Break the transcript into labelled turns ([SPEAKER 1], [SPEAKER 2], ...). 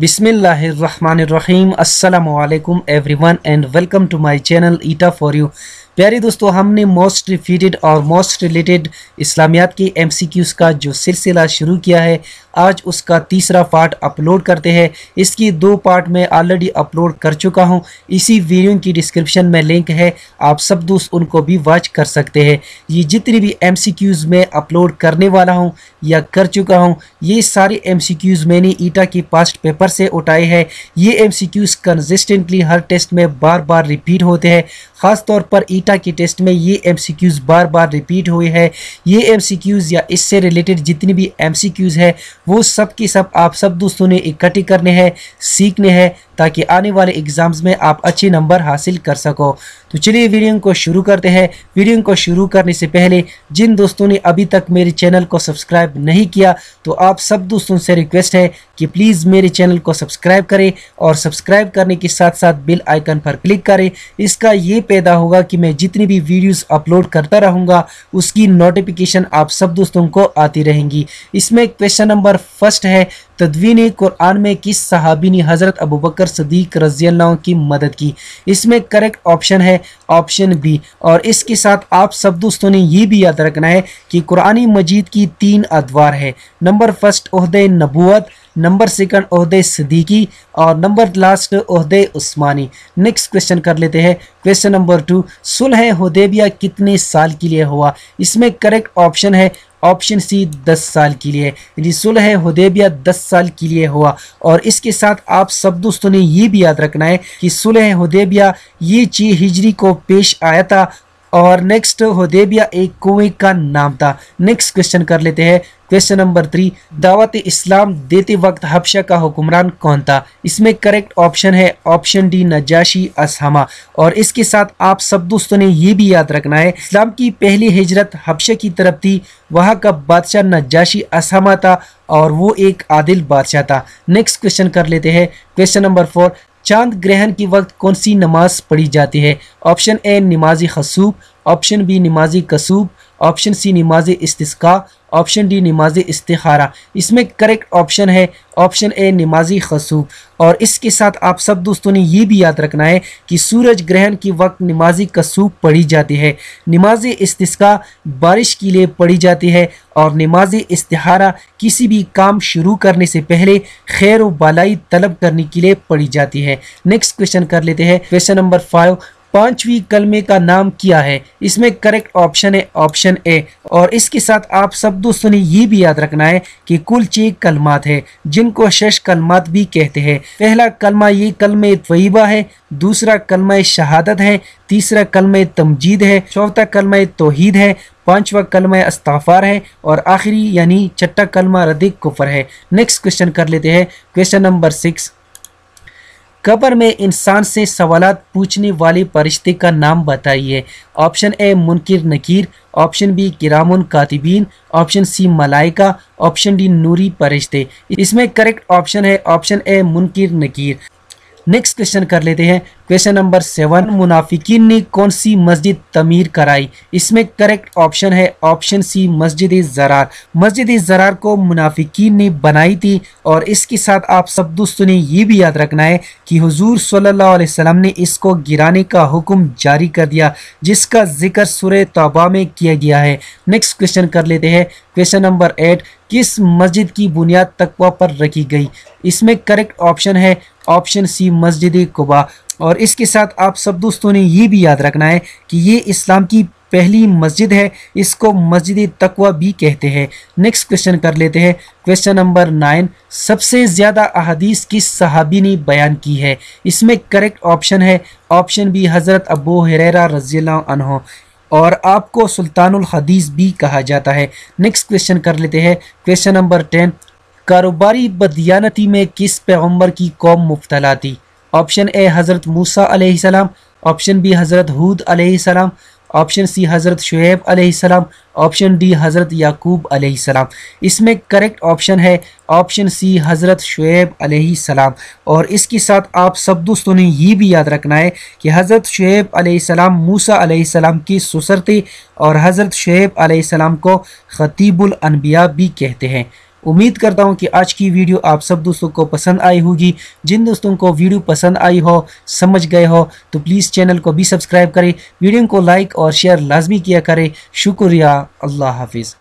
[SPEAKER 1] Bismillahir Rahmanir Rahim. Assalamu alaikum everyone and welcome to my channel ETA for you. प्यारे दोस्तों हमने most repeated और most related इस्लामियात के एमसीक्यूज़ का जो सिलसिला शुरू किया है आज उसका तीसरा पार्ट अपलोड करते हैं इसकी दो पार्ट मैं ऑलरेडी अपलोड कर चुका हूं इसी वीडियो की डिस्क्रिप्शन में लिंक है आप सब दोस्त उनको भी वॉच कर सकते हैं ये जितने भी एमसीक्यूज़ मैं अपलोड करने वाला हूँ या कर चुका हूँ ये सारे एम मैंने ईटा के पास्ट पेपर से उठाए हैं ये एम कंसिस्टेंटली हर टेस्ट में बार बार रिपीट होते हैं ख़ासतौर पर ई नीटा के टेस्ट में ये एमसीक्यूज बार बार रिपीट हुए हैं ये एमसीक्यूज या इससे रिलेटेड जितनी भी एम है वो सब के सब आप सब दोस्तों ने इकट्ठे करने हैं सीखने हैं ताकि आने वाले एग्ज़ाम्स में आप अच्छे नंबर हासिल कर सको तो चलिए वीडियो को शुरू करते हैं वीडियो को शुरू करने से पहले जिन दोस्तों ने अभी तक मेरे चैनल को सब्सक्राइब नहीं किया तो आप सब दोस्तों से रिक्वेस्ट है कि प्लीज़ मेरे चैनल को सब्सक्राइब करें और सब्सक्राइब करने के साथ साथ बिल आइकन पर क्लिक करें इसका ये पैदा होगा कि मैं जितनी भी वीडियोस अपलोड करता रहूँगा उसकी नोटिफिकेशन आप सब दोस्तों को आती रहेंगी इसमें क्वेश्चन नंबर फर्स्ट है तदवीन कुरान में किस सहाबी ने हज़रत अबू बकर सदीक रजी की मदद की इसमें करेक्ट ऑप्शन है ऑप्शन बी और इसके साथ आप सब दोस्तों ने ये भी याद रखना है कि कुरानी मजीद की तीन अदवार है नंबर फर्स्ट अहद नबूत नंबर सेकंड अहदे सदीकी और नंबर लास्ट अहद उस्मानी नेक्स्ट क्वेश्चन कर लेते हैं क्वेश्चन नंबर टू सुलह हदेबिया कितने साल के लिए हुआ इसमें करेक्ट ऑप्शन है ऑप्शन सी दस साल के लिए यानी सुलह हदेबिया दस साल के लिए हुआ और इसके साथ आप सब दोस्तों ने ये भी याद रखना है कि सुलह हदेबिया ये चीज हिजरी को पेश आया था और नेक्स्ट देबिया एक कुएं का नाम था नेक्स्ट क्वेश्चन कर लेते हैं क्वेश्चन नंबर थ्री दावत इस्लाम देते वक्त हबशा का हुक्मरान कौन था इसमें करेक्ट ऑप्शन है ऑप्शन डी नजाशी असहमा और इसके साथ आप सब दोस्तों ने ये भी याद रखना है इस्लाम की पहली हिजरत हबशा की तरफ थी वहाँ का बादशाह नजाशी असहमा था और वो एक आदिल बादशाह था नेक्स्ट क्वेश्चन कर लेते हैं क्वेश्चन नंबर फोर चांद ग्रहण के वक्त कौन सी नमाज पढ़ी जाती है ऑप्शन ए नमाज खसूब ऑप्शन बी नमाज कसूब ऑप्शन सी नमाज इसका ऑप्शन डी नमाज इस्तारा इसमें करेक्ट ऑप्शन है ऑप्शन ए नमाज खसूब और इसके साथ आप सब दोस्तों ने ये भी याद रखना है कि सूरज ग्रहण के वक्त नमाज कसूब पढ़ी जाती है नमाज इसका बारिश के लिए पढ़ी जाती है और नमाज इस्तारा किसी भी काम शुरू करने से पहले खैर व बालाई तलब करने के लिए पढ़ी जाती है नेक्स्ट क्वेश्चन कर लेते हैं क्वेश्चन नंबर फाइव पांचवी कलमे का नाम क्या है इसमें करेक्ट ऑप्शन है ऑप्शन ए और इसके साथ आप सब दोस्तों ने ये भी याद रखना है कि कुल छह कलमात है जिनको शश कलमात भी कहते हैं पहला कलमा ये कलम तयबा है दूसरा कलमा शहादत है तीसरा कलमा तमजीद है चौथा कलमा तोहीद है पांचवा कलमा अस्ताफार है और आखिरी यानी छठा कलमा रदिक कुफर है नेक्स्ट क्वेश्चन कर लेते हैं क्वेश्चन नंबर सिक्स कबर में इंसान से सवाल पूछने वाले फरिश्ते का नाम बताइए ऑप्शन ए मुनकर नकीर ऑप्शन बी किरामन कातिबीन ऑप्शन सी मलाइका ऑप्शन डी नूरी फरिश्ते इसमें करेक्ट ऑप्शन है ऑप्शन ए मुनकर नकीर नेक्स्ट क्वेश्चन कर लेते हैं क्वेश्चन नंबर सेवन मुनाफिकीन ने कौन सी मस्जिद तमीर कराई इसमें करेक्ट ऑप्शन है ऑप्शन सी मस्जिद ज़रार मस्जिद ज़रार को मुनाफिकीन ने बनाई थी और इसके साथ आप सब दोस्तों ने ये भी याद रखना है कि हुजूर सल्लल्लाहु अलैहि वसल्लम ने इसको गिराने का हुक्म जारी कर दिया जिसका जिक्र सुर तबा में किया गया है नेक्स्ट क्वेश्चन कर लेते हैं क्वेश्चन नंबर एट किस मस्जिद की बुनियाद तकवा पर रखी गई इसमें करेक्ट ऑप्शन है ऑप्शन सी मस्जिद कुबा और इसके साथ आप सब दोस्तों ने ये भी याद रखना है कि ये इस्लाम की पहली मस्जिद है इसको मस्जिद तकवा भी कहते हैं नेक्स्ट क्वेश्चन कर लेते हैं क्वेश्चन नंबर नाइन सबसे ज़्यादा अहदीस किस सहाबी ने बयान की है इसमें करेक्ट ऑप्शन है ऑप्शन बी हज़रत अबू हरेरा अनहो और आपको सुल्तानुल हदीस भी कहा जाता है नेक्स्ट क्वेश्चन कर लेते हैं क्वेश्चन नंबर टेन कारोबारी बदयानती में किस पैगम्बर की कौम मुबतला थी ऑप्शन ए हज़रत मूसा अलैहिस्सलाम ऑप्शन बी हज़रत हूद अलैहिस्सलाम ऑप्शन सी हज़रत शुएब अलैहिस्सलाम ऑप्शन डी हज़रत याकूब अलैहिस्सलाम इसमें करेक्ट ऑप्शन है ऑप्शन सी हज़रत शुएब अलैहिस्सलाम और इसके साथ आप सब दोस्तों ने ये भी याद रखना है कि हज़रत शुएब अलैहिस्सलाम मूसा अलैहिस्सलाम की सुसरती और हज़रत शुएब अलैहिस्सलाम को ख़तीबुल अनबिया भी कहते हैं उम्मीद करता हूँ कि आज की वीडियो आप सब दोस्तों को पसंद आई होगी जिन दोस्तों को वीडियो पसंद आई हो समझ गए हो तो प्लीज़ चैनल को भी सब्सक्राइब करें वीडियो को लाइक और शेयर लाजमी किया करें शुक्रिया अल्लाह हाफिज़